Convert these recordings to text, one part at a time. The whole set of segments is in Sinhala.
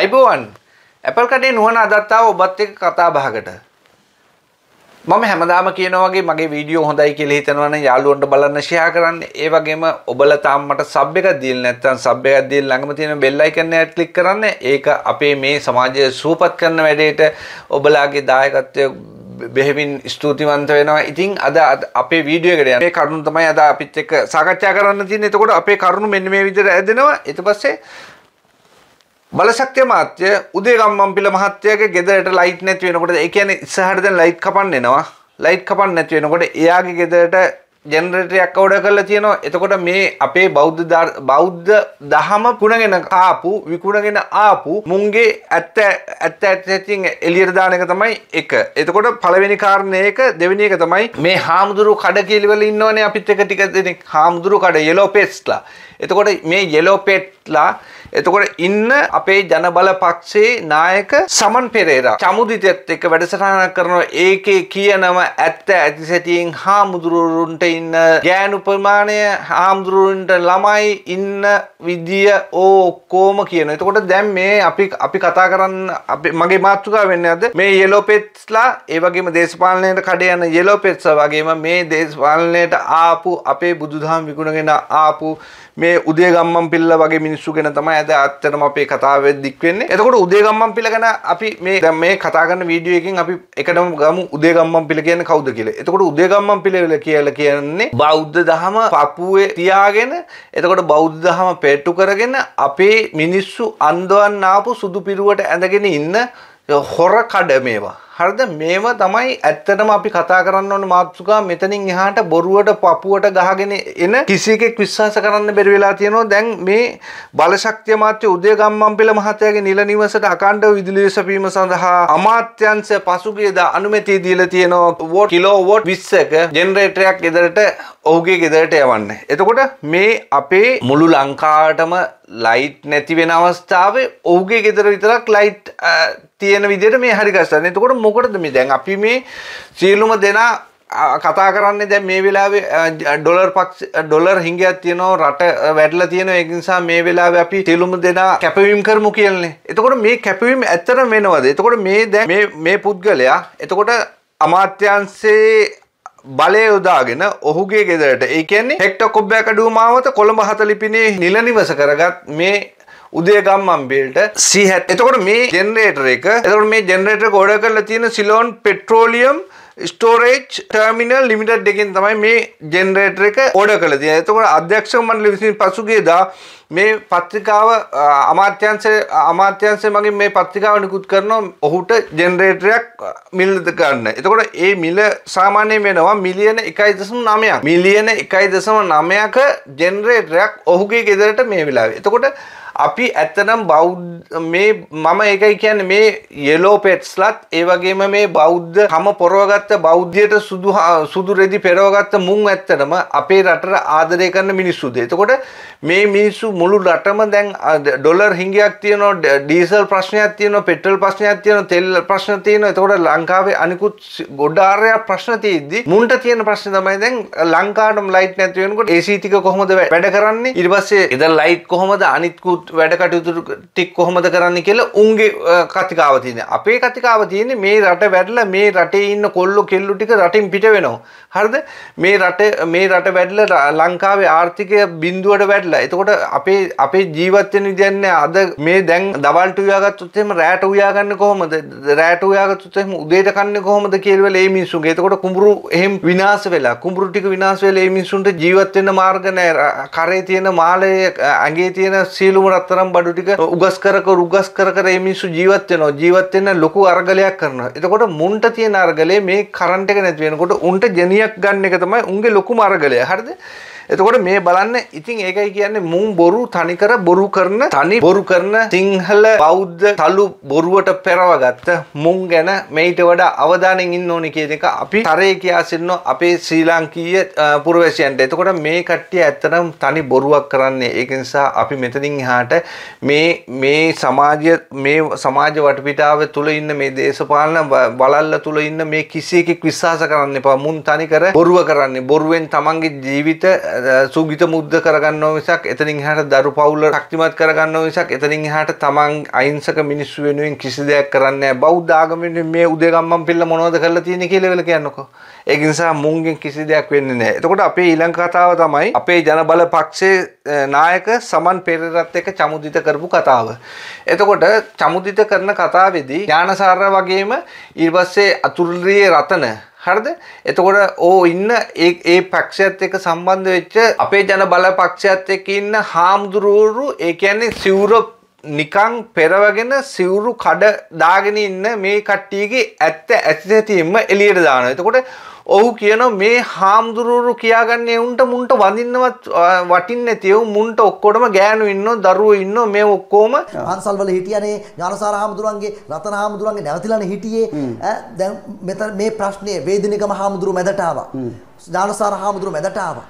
අයිබෝවන් ඇපල් කඩේ නුවන අදත්තාව ඔබත් එක්ක කතා බහකට මම හැමදාම කියනවාගේ මගේ වීඩියෝ හොඳයි කියලා හිතනවනම් යාළුවන්ට බලන්න ෂෙයා කරන්න ඒ වගේම ඔබලා තාම මට සබ් එකක් දීලා නැත්නම් සබ් එකක් දීලා ළඟම තියෙන බෙල් අයිකන් එක ක්ලික් කරන්න ඒක අපේ මේ සමාජය සූපත් කරන වැඩේට ඔබලාගේ දායකත්වය බෙහෙවින් ස්තුතිවන්ත වෙනවා ඉතින් අද අපේ වීඩියෝකට යන මේ කරුණු තමයි අද අපිත් එක්ක සාකච්ඡා කරන්න තියෙන්නේ එතකොට අපේ කරුණු මෙන්න මේ විදිහට ඇදෙනවා ඊට පස්සේ බලශක්තිය මාත්‍ය උදේ ගම්මම්පිල මහත්තයගේ ගෙදරට ලයිට් නැති වෙනකොට ඒ කියන්නේ ඉස්සරහට දැන් ලයිට් කපන්න එනවා ලයිට් කපන්න නැති වෙනකොට එයාගේ ගෙදරට ජෙනරේටරයක් අවඩ කරලා තියෙනවා එතකොට මේ අපේ බෞද්ධ බෞද්ධ දහම පුණගෙන ආපු විකුණගෙන ආපු මුන්ගේ ඇත්ත ඇත්ත ඇත්තටින් එළියට දාන එක තමයි එක. එතකොට පළවෙනි කාරණේ එක දෙවෙනි එක තමයි මේ හාමුදුරු කඩ කීලිවල ඉන්නවනේ අපිත් එක ටික දෙනෙක් හාමුදුරු කඩ යෙලෝ පෙට්ස්ලා. එතකොට මේ යෙලෝ පෙට්ලා එතකොට ඉන්න අපේ ජනබල පක්ෂයේ නායක සමන් පෙරේරා චමුදිතෙත් එක්ක වැඩසටහනක් කරනවා ඒකේ කියනම ඇත්ත ඇති සැටියෙන් හාමුදුරුවරුන්ට ඉන්න ගෑනු ප්‍රමාණය හාමුදුරුවරුන්ට ළමයි ඉන්න විදිය ඕකෝම කියන. එතකොට දැන් මේ අපි අපි කතා කරන්න අපි මගේ මාතෘකාව වෙන්නේ අද මේ යෙලෝ පෙට්ස්ලා ඒ වගේම දේශපාලනයට කඩ යන යෙලෝ පෙට්ස් වගේම මේ දේශපාලනයට ආපු අපේ බුදුදහම විකුණගෙන ආපු මේ උදේ ගම්මන් පිල්ල වගේ මිනිස්සු ගැන තමයි ඇද ඇත්තටම අපේ කතාවේ දික් වෙන්නේ. එතකොට උදේගම්මන් පිළ ගැන අපි මේ දැන් මේ කතා කරන වීඩියෝ එකෙන් අපි එකටම ගමු උදේගම්මන් පිළ කියන්නේ කවුද කියලා. එතකොට උදේගම්මන් පිළ කියලා කියන්නේ බෞද්ධ දහම පපුවේ තියාගෙන එතකොට බෞද්ධ දහම පෙට්ටු කරගෙන අපේ මිනිස්සු අන්දවන් ආපු සුදු පිරුවට ඇඳගෙන ඉන්න හොර කඩ මේවා. හරිද මේව තමයි ඇත්තටම අපි කතා කරන්න ඕන මාතෘකා මෙතනින් එහාට බොරුවට පපුවට ගහගෙන එන කිසි එකෙක් විශ්වාස කරන්න බැරි වෙලා තියෙනවා දැන් මේ බලශක්තිය මාත්‍ය උදය ගම්මන්පිල මහත්තයාගේ නිල නිවසට අකණ්ඩව විදුලි සැපීම සඳහා අමාත්‍යංශය පසුගියදා අනුමැතිය දීලා තියෙනවා වෝට් කිලෝවෝට් 20ක ජෙනරේටරයක් ගෙදරට ඔහුගේ ගෙදරට යවන්න. එතකොට මේ අපේ මුළු ලංකාවටම ලයිට් නැති වෙන අවස්ථාවේ ඔහුගේ ගෙදර විතරක් ලයිට් තියෙන විදිහට මේ හරි ගස්සන්නේ. එතකොට මොකටද මේ දැන් අපි මේ සියලුම දෙනා කතා කරන්නේ දැන් මේ වෙලාවේ ඩොලර් පක්ෂ ඩොලර් හිඟයක් තියෙනවා රට වැඩිලා තියෙනවා ඒක නිසා මේ වෙලාවේ අපි තෙලුම දෙනා කැපවීම කරමු කියලානේ. එතකොට මේ කැපවීම ඇත්තටම වෙනවද? එතකොට මේ දැන් මේ මේ පුද්ගලයා එතකොට අමාත්‍යාංශයේ බලය යොදාගෙන ඔහුගේ ගෙදරට ඒ කියන්නේ හෙක්ටර් කොබ්බයක් අඩුව මාවත කොළඹ 40 පිනේ නිල නිවස කරගත් මේ උදේ ගම්මම්බේල්ට සීහැත් එතකොට මේ ජෙනරේටර එක එතකොට මේ ජෙනරේටර ගොඩ කරලා තියෙන Ceylon petroleum storage terminal limited එකෙන් තමයි මේ ජෙනරේටර එක ඕඩර් කළේ තියෙන්නේ. එතකොට අධ්‍යක්ෂ මණ්ඩලය විසින් පසුගියදා මේ පත්‍රිකාව අමාත්‍යංශය අමාත්‍යංශය මගින් මේ පත්‍රිකාව නිකුත් කරනවා ඔහුට ජෙනරේටරයක් මිලද ගන්න. එතකොට ඒ මිල සාමාන්‍යයෙන් වෙනවා මිලියන 1.9ක්. මිලියන 1.9ක ජෙනරේටරයක් ඔහුගේ ගෙදරට මේ වෙලාවේ. එතකොට අපි ඇත්තනම් බෞද්ධ මේ මම ඒකයි කියන්නේ මේ යෙලෝ පෙට්ස්ලත් ඒ වගේම මේ බෞද්ධ කම පොරවගත්ත බෞද්ධයට සුදු සුදු රෙදි පෙරවගත්ත මුං ඇත්තටම අපේ රටට ආදරය කරන මිනිස්සුද. එතකොට මේ මිනිස්සු මුළු රටම දැන් ඩොලර් හිඟයක් තියෙනවා ඩීසල් ප්‍රශ්නයක් තියෙනවා පෙට්‍රල් ප්‍රශ්නයක් තියෙනවා තෙල් ප්‍රශ්න තියෙනවා. එතකොට ලංකාවේ අනිකුත් ගොඩාරයක් ප්‍රශ්න තියෙද්දි මුන්ට තියෙන ප්‍රශ්නේ තමයි දැන් ලංකාවටම ලයිට් නැති වෙනකොට AC ටික කොහොමද වැඩ කරන්නේ? ඊට පස්සේ ඉතින් ලයිට් කොහොමද අනිත්කුත් වැඩ කටයුතු ටික කොහොමද කරන්න කියලා උන්ගේ කතිකාව තියෙන. අපේ කතිකාව තියෙන්නේ මේ රට වැඩලා මේ රටේ ඉන්න කොල්ලෝ කෙල්ලු ටික රටින් පිට වෙනවා. හරිද? මේ රට මේ රට වැඩලා ලංකාවේ ආර්ථිකය බිඳුවට වැඩලා. එතකොට අපේ අපේ ජීවත් වෙන විදියන්නේ අද මේ දැන් දවල්ට උයාගත්තොත් එහෙම රැට උයාගන්න කොහොමද? රැට උයාගත්තොත් එහෙම උදේට කන්නේ කොහොමද කියලා ඒ මිනිස්සුන්ගේ. එතකොට කුඹුරු එහෙම විනාශ වෙලා කුඹුරු ටික විනාශ වෙලා ඒ මිනිස්සුන්ට ජීවත් වෙන්න මාර්ග නැහැ. කරේ තියෙන මාළේ ඇඟේ තියෙන සීලුම අතරම් බඩු ටික උගස් කර කර උගස් කර කර මේ මිනිස්සු ජීවත් වෙනවා. ජීවත් වෙන ලොකු අරගලයක් කරනවා. එතකොට මුන්ට තියෙන අරගලේ මේ කරන්ට් එක නැති වෙනකොට උන්ට ජනියක් ගන්න එක තමයි උන්ගේ ලොකුම අරගලය. හරිද? එතකොට මේ බලන්න ඉතින් ඒකයි කියන්නේ මුං බොරු තනිකර බොරු කරන තනි බොරු කරන සිංහල බෞද්ධ තලු බොරුවට පෙරවගත්ත මුං ගැන මේට වඩා අවධානයෙන් ඉන්න ඕනේ කියන එක අපි තරේ කියා සින්න අපේ ශ්‍රී ලාංකීය පුරවැසියන්ට. එතකොට මේ කට්ටිය ඇත්තනම් තනි බොරුවක් කරන්නේ. ඒක නිසා අපි මෙතනින් එහාට මේ මේ සමාජය මේ සමාජ වටපිටාව තුල ඉන්න මේ දේශපාලන බලල්ල තුල ඉන්න මේ කිසි එකෙක් විශ්වාස කරන්න එපා. මුන් තනිකර බොරුව කරන්නේ. බොරුවෙන් තමන්ගේ ජීවිත සූගිත මුද්ද කරගන්නව මිසක් එතනින් එහාට දරු පවුල ශක්තිමත් කරගන්නව මිසක් එතනින් එහාට තමන් අහිංසක මිනිස්සු වෙනුවෙන් කිසි දෙයක් කරන්නේ නැහැ බෞද්ධ ආගමෙන් මේ උදේගම්මන් පිල්ල මොනවද කරලා තියෙන්නේ කියලා වෙල කියන්නකෝ ඒක නිසා මුංගෙන් කිසි දෙයක් වෙන්නේ නැහැ. එතකොට අපේ ඊළඟ කතාව තමයි අපේ ජන බල පක්ෂයේ නායක සමන් පෙරේරත් එක්ක චමුදිත කරපු කතාව. එතකොට චමුදිත කරන කතාවේදී ඥානසාර වගේම ඊපස්සේ අතුරුලියේ රතන හරිද? එතකොට ඕ ඉන්න ඒ ඒ පක්ෂයත් එක්ක සම්බන්ධ වෙච්ච අපේ ජන බල පක්ෂයත් එක්ක ඉන්න හාමුදුරුවරු ඒ කියන්නේ සිවුර නිකං පෙරවගෙන සිවුරු කඩ දාගෙන ඉන්න මේ කට්ටියගේ ඇත්ත ඇති ඇතියෙන්ම එළියට දානවා. එතකොට ඔහු කියන මේ හාමුදුරුවරු කියාගන්න එවුන්ට මුන්ට වඳින්නවත් වටින්න තියව මුන්ට ඔක්කොටම ගෑනු ඉන්න දරුව ඉන්න මේ ඔක්කෝම පන්සල්වල හිටියනේ ඥානසාර හාමුදුරුවන්ගේ රතන හාමුදුරුවන්ගේ නැවතිලන හිටියේ දැන් මෙත මේ ප්‍රශ්නය වේදිනිකම හාමුදුරුව මැදටාව ඥානසාර හාමුදුරුව මැදටාව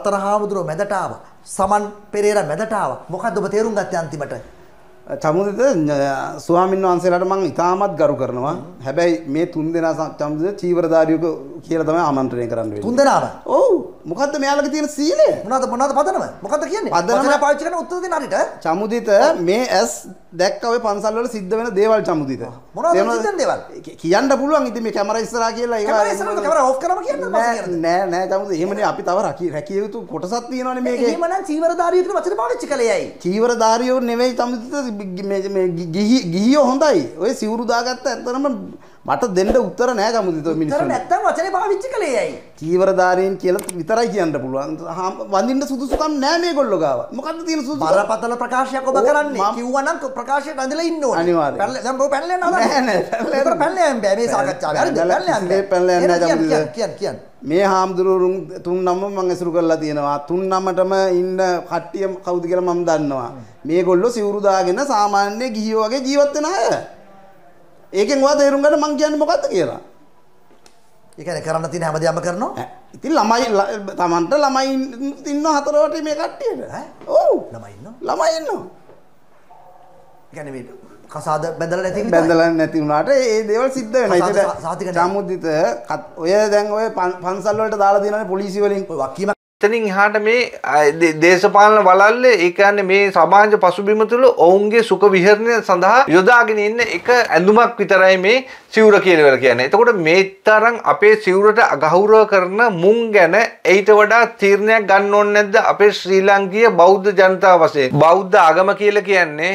රතන හාමුදුරුව මැදටාව සමන් පෙරේර මැදටාව මොකක්ද ඔබ තේරුම් ගත්තේ අන්තිමට චමුදත ස්වාමීන් වහන්සේලාට මං ඉතාමත් ගරු කරනවා හැබැයි මේ තුන් දෙනා චමුදත චීවරධාරියක කියලා තමයි ආමන්ත්‍රණය කරන්න වෙන්නේ තුන් දෙනාම ඕ මොකද මෙයාලක තියෙන සීලය මොනද මොනද පදනම මොකද කියන්නේ පදනම පාවිච්චි කරන උත්තර දෙන හරියට චමුදිත මේ ඇස් දැක්ක ඔය පන්සල් වල සිද්ධ වෙන දේවල් චමුදිත මොනවද සිද්ධ දේවල් කියන්න පුළුවන් ඉතින් මේ කැමරා ඉස්සරහා කියලා ඒවා කැමරා ඉස්සරහා කැමරා ඔෆ් කරම කියන්න නෑ නෑ චමුදිත එහෙමනේ අපි තව රැකිය රැකිය යුතු කොටසක් තියෙනවනේ මේකේ එහෙමනම් චීවරධාරිය කියන වචන පාවිච්චි කළේ ඇයි චීවරධාරියෝ නෙවෙයි චමුදිත මේ ගිහියෝ හොඳයි ඔය සිවුරු දාගත්ත ඇත්තනම මට දෙන්න උත්තර නෑ ගමුදිත මිනිස්සු. උත්තර නැත්තම් වචනේ පාවිච්චි කළේ ඇයි? චීවරධාරීන් කියලා විතරයි කියන්න පුළුවන්. වඳින්න සුදුසුකම් නෑ මේගොල්ලෝ ගාව. මොකද්ද තියෙන සුදුසුකම්? බරපතල ප්‍රකාශයක් ඔබ කරන්නේ. කිව්වනම් ප්‍රකාශයට ඇඳලා ඉන්න ඕනේ. අනිවාර්යයෙන්. දැන් ඔබ පැනලා යනවා. නෑ නෑ. ඒතර පැනලා යන්න බෑ මේ සාකච්ඡාවේ. හරිද? පැනලා යන්න. මේ පැනලා යන්න නෑ ගමුදිත. කියන්න කියන්න. මේ හාමුදුරුවරුන් තුන් නම මං ඇසුරු කරලා තියෙනවා තුන් නමටම ඉන්න කට්ටිය කවුද කියලා මම දන්නවා මේගොල්ලෝ සිවුරු දාගෙන සාමාන්‍ය ගිහියෝ වගේ ජීවත් වෙන අය ඒකෙන් වා තේරුම් ගන්න මං කියන්නේ මොකද්ද කියලා. ඒ කියන්නේ කරන්න තියෙන හැමදේම කරනවා. ඉතින් ළමයි තමන්ට ළමයි ඉන්නවා හතරවට මේ කට්ටියට. ඔව්. ළමයි ඉන්නවා. ළමයි ඉන්නවා. ඒ කියන්නේ මේ කසාද බැඳලා නැති විදිහ. බැඳලා නැති වුණාට ඒ දේවල් සිද්ධ වෙනවා. ඒක සාතික සම්මුදිත ඔය දැන් ඔය පන්සල් වලට දාලා දිනන්නේ පොලිසිය වලින්. ඔය වකීම එතනින් එහාට මේ දේශපාලන වලල්ලේ ඒ කියන්නේ මේ සමාජ පසුබිම තුළ ඔවුන්ගේ සුඛ විහරණය සඳහා යොදාගෙන ඉන්න එක ඇඳුමක් විතරයි මේ සිවුර කියලා කියන්නේ. එතකොට මේ තරම් අපේ සිවුරට අගෞරව කරන මුන් ගැන ඊට වඩා තීරණයක් ගන්න ඕනේ නැද්ද අපේ ශ්‍රී ලාංකීය බෞද්ධ ජනතාව වශයෙන්? බෞද්ධ ආගම කියලා කියන්නේ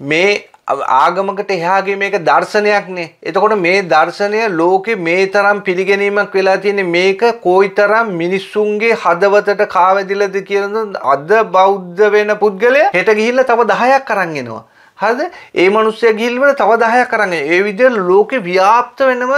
මේ ආගමකට එහාගේ මේක දර්ශනයක් නේ. එතකොට මේ දර්ශනය ලෝකෙ මේ තරම් පිළිගැනීමක් වෙලා තියෙන්නේ මේක කොයිතරම් මිනිස්සුන්ගේ හදවතට කාවැදිලාද කියලා අද බෞද්ධ වෙන පුද්ගලයා හෙට ගිහිල්ලා තව 10ක් අරන් එනවා. හරිද? ඒ මිනිස්සයා ගිහිල්ලා තව 10ක් අරන් එනවා. ඒ විදිහට ලෝකෙ ව්‍යාප්ත වෙනම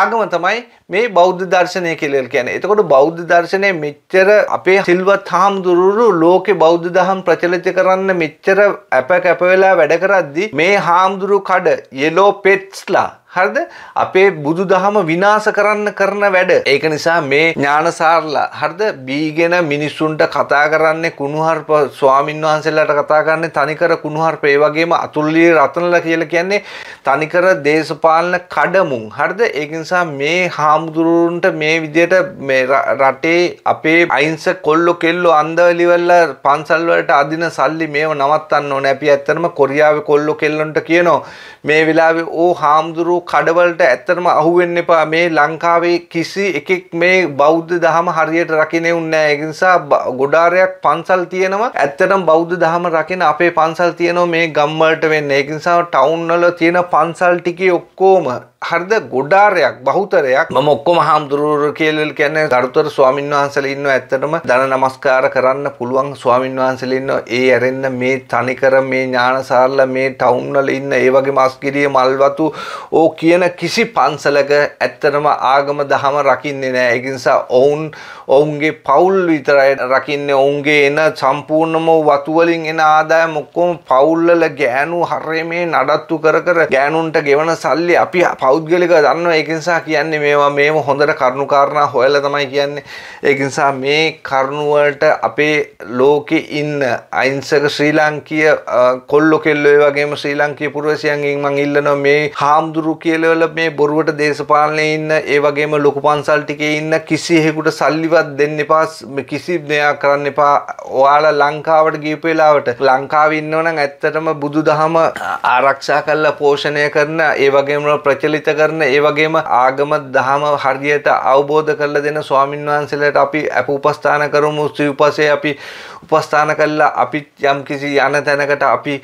ආගම තමයි මේ බෞද්ධ දර්ශනය කියලා කියන්නේ. එතකොට බෞද්ධ දර්ශනය මෙච්චර අපේ සිල්වත් හාමුදුරුවෝ ලෝකේ බෞද්ධ දහම් ප්‍රචලිත කරන්න මෙච්චර අප කැප වෙලා වැඩ කරද්දි මේ හාමුදුරු කඩ yellow petsලා හරිද අපේ බුදු දහම විනාශ කරන්න කරන වැඩ ඒක නිසා මේ ඥානසාරලා හරිද බීගෙන මිනිස්සුන්ට කතා කරන්නේ කුණුහරුප ස්වාමින් වහන්සේලාට කතා කරන්නේ තනිකර කුණුහරුප ඒ වගේම අතුල්ලිය රතනලා කියලා කියන්නේ තනිකර දේශපාලන කඩමුන් හරිද ඒක නිසා මේ හාමුදුරුවන්ට මේ විදියට මේ රටේ අපේ අයින්ස කොල්ලෝ කෙල්ලෝ අන්දවලිවල පන්සල් වලට අදින සල්ලි මේව නවත්තන්න ඕනේ අපි ඇත්තටම කොරියාවේ කොල්ලෝ කෙල්ලොන්ට කියනවා මේ වෙලාවේ ඕ හාමුදුරුවෝ කඩවලට ඇත්තටම අහුවෙන්න එපා මේ ලංකාවේ කිසි එකෙක් මේ බෞද්ධ දහම හරියට රකිනේ උන්නේ ඒ නිසා ගොඩාරයක් පන්සල් තියෙනවා ඇත්තටම බෞද්ධ දහම රකින අපේ පන්සල් තියෙනවා මේ ගම් වලට වෙන්නේ ඒ නිසා ටවුන් වල තියෙන පන්සල් ටිකේ ඔක්කොම හරිද ගොඩාරයක් බහුතරයක් මම ඔක්කොම හාමුදුරුවෝ කියලා කියන්නේ දරුතර ස්වාමින් වහන්සේලා ඉන්නවා ඇත්තටම දන නමස්කාර කරන්න පුළුවන් ස්වාමින් වහන්සේලා ඉන්නවා ඒ ඇරෙන්න මේ තනිකර මේ ඥානසාරල මේ ටවුන් වල ඉන්න ඒ වගේ මස්ගිරිය මල්වතු ඕ ඔහු කියන කිසි පන්සලක ඇත්තටම ආගම දහම රකින්නේ නෑ ඒ නිසා ඔවුන් ඔවුන්ගේ පවුල් විතරයි රකින්නේ ඔවුන්ගේ එන සම්පූර්ණම වතු වලින් එන ආදායම ඔක්කොම පවුල් වල ගෑනු හරයමේ නඩත්තු කර කර ගෑනුන්ට ගෙවන සල්ලි අපි පෞද්ගලික දන්නවා ඒක නිසා කියන්නේ මේවා මේව හොඳට කරුණු කාරණා හොයලා තමයි කියන්නේ ඒක නිසා මේ කරුණු වලට අපේ ලෝකේ ඉන්න අහිංසක ශ්‍රී ලාංකීය කොල්ලෝ කෙල්ලෝ ඒ වගේම ශ්‍රී ලාංකීය පුරවැසියන්ගෙන් මම ඉල්ලනවා මේ හාමුදුරු කියලවල මේ බොරුවට දේශපාලනය ඉන්න ඒ වගේම ලොකු පන්සල් ටිකේ ඉන්න කිසිහෙකුට සල්ලිවත් දෙන්න එපා කිසි දෙයක් කරන්න එපා ඔයාලා ලංකාවට ගිහපු වෙලාවට ලංකාවේ ඉන්නවනම් ඇත්තටම බුදුදහම ආරක්ෂා කරලා පෝෂණය කරන ඒ වගේම ප්‍රචලිත කරන ඒ වගේම ආගම දහම හරියට අවබෝධ කරලා දෙන ස්වාමින් වහන්සේලාට අපි අප උපස්ථාන කරමු සිව්පසේ අපි උපස්ථාන කළා අපිත් යම් කිසි යන තැනකට අපි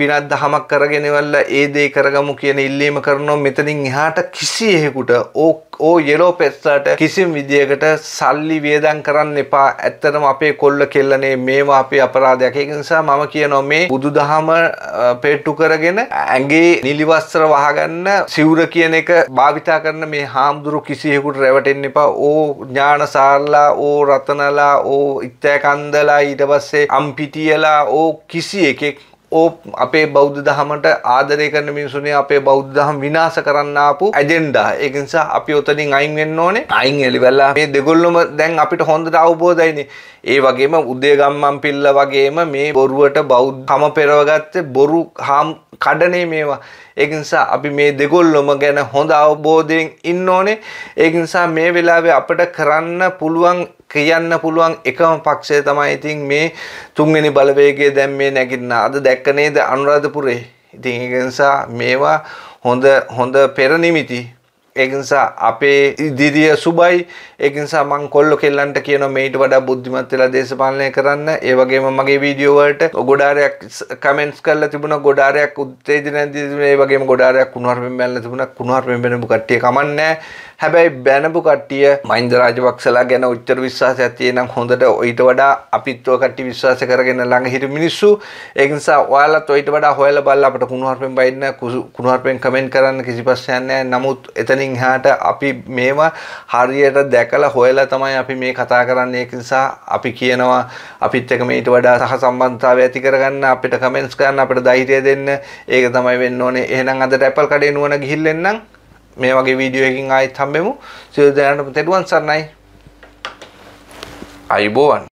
පිනත් දහමක් කරගෙනවල්ලා ඒ දේ කරගමු කියන ඉල්ලීම නියම කරනවා මෙතනින් එහාට කිසි එහෙකුට ඕ යෙලෝ පෙස්සට කිසිම විදියකට සල්ලි වියදම් කරන්න එපා ඇත්තටම අපේ කොල්ල කෙල්ලනේ මේවා අපේ අපරාධයක් ඒක නිසා මම කියනවා මේ බුදුදහම පෙට්ටු කරගෙන ඇඟේ නිලිවස්ත්‍ර වහගන්න සිවුර කියන එක භාවිතා කරන මේ හාමුදුරු කිසියෙකුට රැවටෙන්න එපා ඕ ඥානසාරලා ඕ රතනලා ඕ ඉත්තෑකන්දලා ඊට පස්සේ අම්පිටියලා ඕ කිසි එකෙක් ඕ අපේ බෞද්ධ දහමට ආදරය කරන මිනිසුනේ අපේ බෞද්ධ දහම විනාශ කරන්න ආපු ඇජෙන්ඩා. ඒක නිසා අපි ඔතනින් අයින් වෙන්න ඕනේ. අයින් එලිවලා මේ දෙගොල්ලොම දැන් අපිට හොඳට අවබෝධයිනේ. ඒ වගේම උදේගම්මන් පිල්ල වගේම මේ බොරුවට බෞද්ධකම පෙරවගත්තේ බොරු හාම් කඩනේ මේවා. ඒක නිසා අපි මේ දෙගොල්ලොම ගැන හොඳ අවබෝධයෙන් ඉන්න ඕනේ. ඒක නිසා මේ වෙලාවේ අපිට කරන්න පුළුවන් කියන්න පුළුවන් එකම පක්ෂය තමයි ඉතින් මේ තුන්වෙනි බලවේගය දැන් මේ නැගින්න අද දැක්ක නේද අනුරාධපුරේ ඉතින් ඒක නිසා මේවා හොඳ හොඳ පෙරනිමිති ඒක නිසා අපේ ඉදිරිය සුබයි ඒක නිසා මං කොල්ලෝ කෙල්ලන්ට කියනවා මේට වඩා බුද්ධිමත් වෙලා දේශපාලනය කරන්න ඒ වගේම මගේ වීඩියෝ වලට ගොඩාරයක් කමෙන්ට්ස් කරලා තිබුණා ගොඩාරයක් උත්තේජනයක් දී තිබුණා ඒ වගේම ගොඩාරයක් කුණුහරුපෙන් බැලලා තිබුණා කුණුහරුපෙන් බැලුම් කට්ටිය කමන්නේ නැහැ හැබැයි බැනපු කට්ටිය මයින්ද රාජපක්ෂලා ගැන උච්චර විශ්වාසය තියෙනම් හොඳට ඊට වඩා අපිත්ව කට්ටි විශ්වාස කරගෙන ළඟ හිටු මිනිස්සු ඒ නිසා ඔයාලත් ඊට වඩා හොයලා බලලා අපිට කුණුහරුපෙන් බයින්න කුණුහරුපෙන් කමෙන්ට් කරන්න කිසි ප්‍රශ්නයක් නැහැ නමුත් එතනින් එහාට අපි මේවා හරියට දැකලා හොයලා තමයි අපි මේ කතා කරන්නේ ඒක නිසා අපි කියනවා අපිත් එක මේට වඩා සහ සම්බන්ධතාවය ඇති කරගන්න අපිට කමෙන්ට්ස් කරන්න අපිට ධෛර්යය දෙන්න ඒක තමයි වෙන්න ඕනේ එහෙනම් අදට ඇපල් කඩේ නුවණ ගිහිල්ලා එන්නම් මේ වගේ වීඩියෝ එකකින් ආයෙත් හම්බෙමු. සියලු දෙනාටම තෙරුවන් සරණයි. අයුබෝවන්.